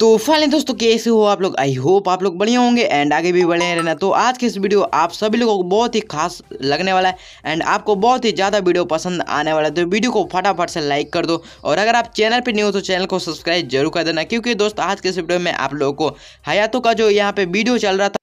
तो फाइनल दोस्तों कैसे हो आप लोग आई होप आप लोग बढ़िया होंगे एंड आगे भी बढ़िया रहना तो आज की इस वीडियो आप सभी लोगों को बहुत ही खास लगने वाला है एंड आपको बहुत ही ज़्यादा वीडियो पसंद आने वाला है तो वीडियो को फटाफट से लाइक कर दो और अगर आप चैनल पर नहीं हो तो चैनल को सब्सक्राइब जरूर कर देना क्योंकि दोस्त आज के इस वीडियो में आप लोगों को हयातों का जो यहाँ पे वीडियो चल रहा था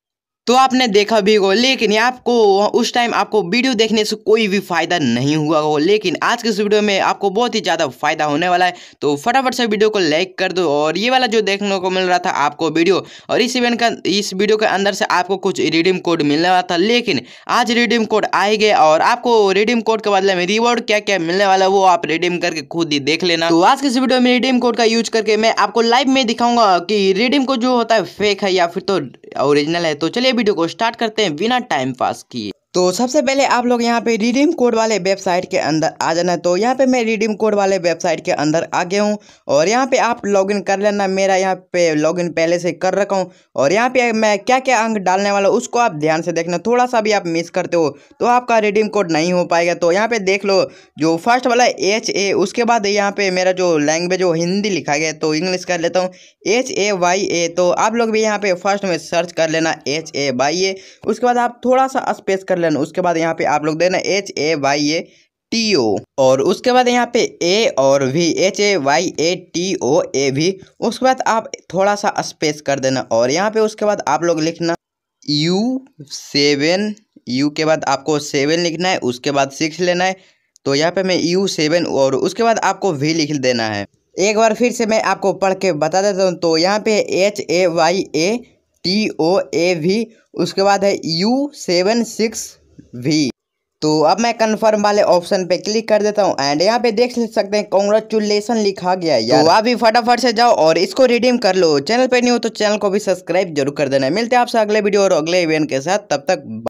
तो आपने देखा भी होगा लेकिन आपको उस टाइम आपको वीडियो देखने से कोई भी फायदा नहीं हुआ हो लेकिन आज के इस वीडियो में आपको बहुत ही ज़्यादा फायदा होने वाला है तो फटाफट से वीडियो को लाइक कर दो और ये वाला जो देखने को मिल रहा था आपको वीडियो और इस इवेंट का इस वीडियो के अंदर से आपको कुछ रिडीम कोड मिलने वाला था लेकिन आज रिडीम कोड आए गए और आपको रिडीम कोड के बदले में रिवॉर्ड क्या क्या मिलने वाला है वो आप रिडीम करके खुद ही देख लेना तो आज के इस वीडियो में रिडीम कोड का यूज करके मैं आपको लाइव में दिखाऊंगा कि रिडीम कोड जो होता है फेक है या फिर तो ओरिजिनल है तो चलिए वीडियो को स्टार्ट करते हैं बिना टाइम पास किए तो सबसे पहले आप लोग यहाँ पे रिडीम कोड वाले वेबसाइट के अंदर आ जाना तो यहाँ पे मैं रिडीम कोड वाले वेबसाइट के अंदर आ गया हूँ और यहाँ पे आप लॉगिन कर लेना मेरा यहाँ पे लॉगिन पहले से कर रखा हूँ और यहाँ पे मैं क्या क्या अंक डालने वाला हूँ उसको आप ध्यान से देखना थोड़ा सा भी आप मिस करते हो तो आपका रिडीम कोड नहीं हो पाएगा तो यहाँ पे देख लो जो फर्स्ट वाला एच ए उसके बाद यहाँ पे मेरा जो लैंग्वेज वो हिंदी लिखा गया तो इंग्लिश कर लेता हूँ एच ए वाई ए तो आप लोग भी यहाँ पे फर्स्ट में सर्च कर लेना एच ए वाई ए उसके बाद आप थोड़ा सा स्पेस कर लेना सेमिकोलन उसके बाद यहाँ पे आप लोग देना H A Y A T O और उसके बाद यहाँ पे ए और V H A Y A T O A V उसके बाद आप थोड़ा सा स्पेस कर देना और यहाँ पे उसके बाद आप लोग लिखना यू सेवन यू के बाद आपको सेवन लिखना है उसके बाद सिक्स लेना है तो यहाँ पे मैं यू सेवन और उसके बाद आपको वी लिख देना है एक बार फिर से मैं आपको पढ़ के बता देता हूँ तो यहाँ पे H A Y A T O A V उसके बाद है यू सेवन सिक्स वी तो अब मैं कन्फर्म वाले ऑप्शन पे क्लिक कर देता हूँ एंड यहाँ पे देख सकते हैं कॉन्ग्रेचुलेसन लिखा गया है यार तो अभी फटाफट से जाओ और इसको रिडीम कर लो चैनल पे नहीं हो तो चैनल को भी सब्सक्राइब जरूर कर देना मिलते हैं आपसे अगले वीडियो और अगले इवेंट के साथ तब तक